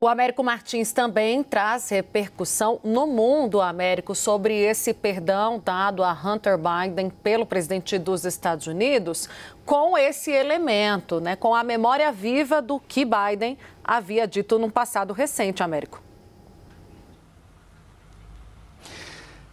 O Américo Martins também traz repercussão no mundo, Américo, sobre esse perdão dado a Hunter Biden pelo presidente dos Estados Unidos, com esse elemento, né, com a memória viva do que Biden havia dito num passado recente, Américo.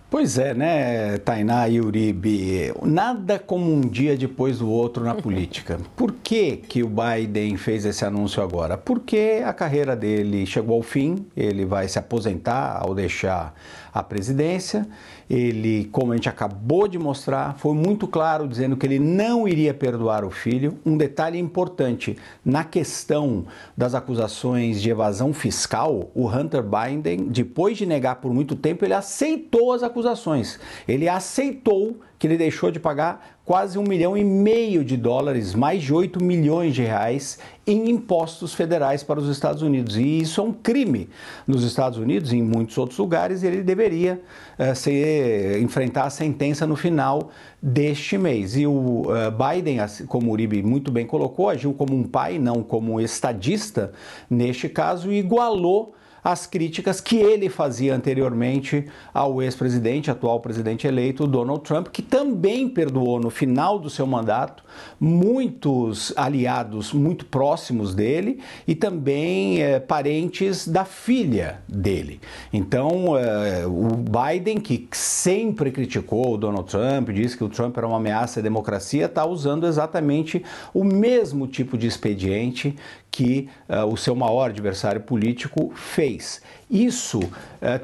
Pois é, né, Tainá e Uribe? Nada como um dia depois do outro na política. Por que, que o Biden fez esse anúncio agora? Porque a carreira dele chegou ao fim, ele vai se aposentar ao deixar a presidência. Ele, como a gente acabou de mostrar, foi muito claro dizendo que ele não iria perdoar o filho. Um detalhe importante: na questão das acusações de evasão fiscal, o Hunter Biden, depois de negar por muito tempo, ele aceitou as acusações acusações. Ele aceitou que ele deixou de pagar quase um milhão e meio de dólares, mais de 8 milhões de reais em impostos federais para os Estados Unidos. E isso é um crime nos Estados Unidos e em muitos outros lugares, ele deveria é, ser, enfrentar a sentença no final deste mês. E o é, Biden, assim como o Uribe muito bem colocou, agiu como um pai, não como um estadista neste caso, e igualou as críticas que ele fazia anteriormente ao ex-presidente, atual presidente eleito, Donald Trump, que também perdoou no final do seu mandato muitos aliados muito próximos dele e também é, parentes da filha dele. Então, é, o Biden, que sempre criticou o Donald Trump, disse que o Trump era uma ameaça à democracia, está usando exatamente o mesmo tipo de expediente que uh, o seu maior adversário político fez. Isso uh,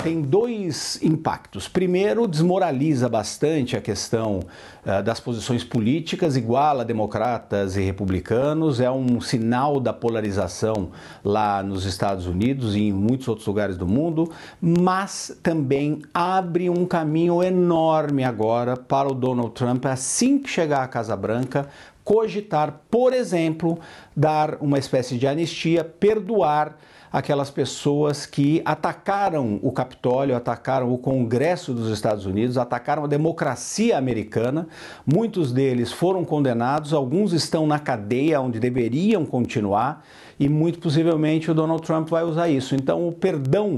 tem dois impactos. Primeiro, desmoraliza bastante a questão uh, das posições políticas, iguala democratas e republicanos, é um sinal da polarização lá nos Estados Unidos e em muitos outros lugares do mundo, mas também abre um caminho enorme agora para o Donald Trump, assim que chegar à Casa Branca, cogitar, por exemplo, dar uma espécie de anistia, perdoar aquelas pessoas que atacaram o Capitólio, atacaram o Congresso dos Estados Unidos, atacaram a democracia americana. Muitos deles foram condenados, alguns estão na cadeia onde deveriam continuar e muito possivelmente o Donald Trump vai usar isso. Então, o perdão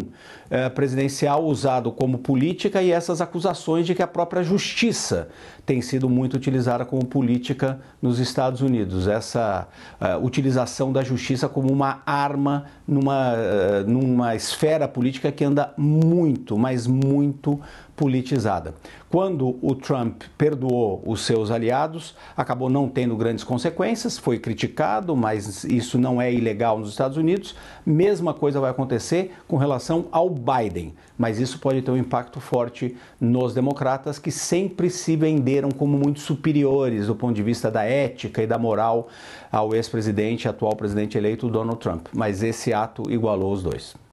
eh, presidencial usado como política e essas acusações de que a própria justiça tem sido muito utilizada como política nos nos Estados Unidos, essa uh, utilização da justiça como uma arma numa, uh, numa esfera política que anda muito, mas muito politizada. Quando o Trump perdoou os seus aliados, acabou não tendo grandes consequências, foi criticado, mas isso não é ilegal nos Estados Unidos. Mesma coisa vai acontecer com relação ao Biden, mas isso pode ter um impacto forte nos democratas que sempre se venderam como muito superiores do ponto de vista da ética e da moral ao ex-presidente, atual presidente eleito Donald Trump. Mas esse ato igualou os dois.